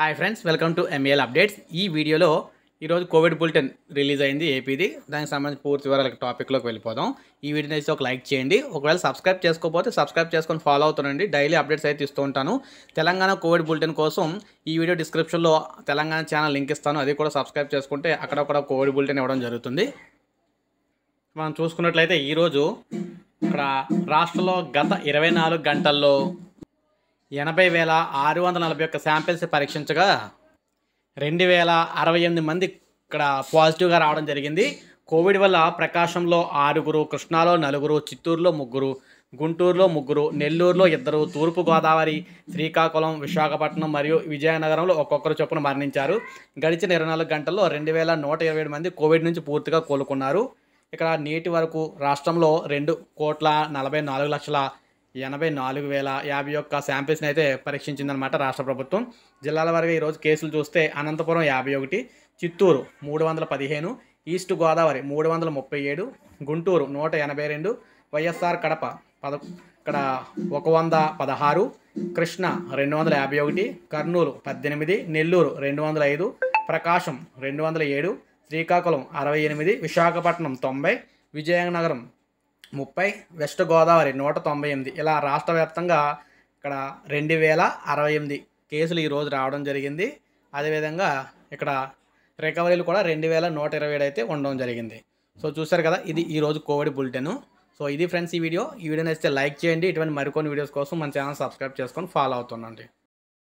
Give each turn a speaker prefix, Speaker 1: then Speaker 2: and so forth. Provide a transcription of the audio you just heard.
Speaker 1: hi friends welcome to M A L updates ఈ వీడియోలో ఈరోజు కోవిడ్ బులెటిన్ రిలీజ్ అయింది ఏపీది దానికి సంబంధించి పూర్తి వివరాల టాపిక్లోకి వెళ్ళిపోదాం ఈ వీడియో నచ్చితే ఒక లైక్ చేయండి ఒకవేళ సబ్స్క్రైబ్ చేసుకోకపోతే సబ్స్క్రైబ్ చేసుకొని ఫాలో అవుతుండండి డైలీ అప్డేట్స్ అయితే ఇస్తూ ఉంటాను తెలంగాణ కోవిడ్ బులెటిన్ కోసం ఈ వీడియో డిస్క్రిప్షన్లో తెలంగాణ ఛానల్ లింక్ ఇస్తాను అది కూడా సబ్స్క్రైబ్ చేసుకుంటే అక్కడక్కడ కోవిడ్ బులెటిన్ ఇవ్వడం జరుగుతుంది మనం చూసుకున్నట్లయితే ఈరోజు ఇక్కడ రాష్ట్రంలో గత ఇరవై నాలుగు గంటల్లో ఎనభై వేల ఆరు వందల నలభై ఒక్క శాంపిల్స్ పరీక్షించగా రెండు వేల అరవై ఎనిమిది మంది ఇక్కడ పాజిటివ్గా రావడం జరిగింది కోవిడ్ వల్ల ప్రకాశంలో ఆరుగురు కృష్ణాలో నలుగురు చిత్తూరులో ముగ్గురు గుంటూరులో ముగ్గురు నెల్లూరులో ఇద్దరు తూర్పుగోదావరి శ్రీకాకుళం విశాఖపట్నం మరియు విజయనగరంలో ఒక్కొక్కరు చొప్పున మరణించారు గడిచిన ఇరవై నాలుగు గంటల్లో రెండు వేల నూట ఇరవై ఏడు మంది కోవిడ్ నుంచి పూర్తిగా కోలుకున్నారు ఇక్కడ నేటి వరకు రాష్ట్రంలో రెండు కోట్ల నలభై నాలుగు లక్షల ఎనభై నాలుగు వేల యాభై ఒక్క శాంపిల్స్ని అయితే పరీక్షించిందనమాట రాష్ట్ర ప్రభుత్వం జిల్లాల వారిగా ఈరోజు కేసులు చూస్తే అనంతపురం యాభై ఒకటి చిత్తూరు మూడు వందల పదిహేను ఈస్ట్ గోదావరి మూడు వందల ముప్పై ఏడు గుంటూరు నూట ఎనభై రెండు వైఎస్ఆర్ కడప పద ఇక్కడ ఒక వంద పదహారు కృష్ణ రెండు వందల యాభై ఒకటి కర్నూలు పద్దెనిమిది నెల్లూరు రెండు వందల ఐదు ప్రకాశం రెండు వందల ఏడు శ్రీకాకుళం అరవై ఎనిమిది విశాఖపట్నం తొంభై విజయనగరం ముప్పై వెస్ట్ గోదావరి నూట తొంభై ఎనిమిది ఇలా రాష్ట్ర వ్యాప్తంగా ఇక్కడ రెండు వేల అరవై ఎనిమిది కేసులు ఈరోజు రావడం జరిగింది అదేవిధంగా ఇక్కడ రికవరీలు కూడా రెండు వేల నూట ఇరవై ఏడు అయితే ఉండడం జరిగింది సో చూసారు కదా ఇది ఈరోజు కోవిడ్ బులెటిన్ సో ఇది ఫ్రెండ్స్ ఈ వీడియో ఈ వీడియో నచ్చితే లైక్ చేయండి ఇటువంటి మరికొన్ని వీడియోస్ కోసం మన ఛానల్ సబ్స్క్రైబ్ చేసుకొని ఫాలో అవుతుండండి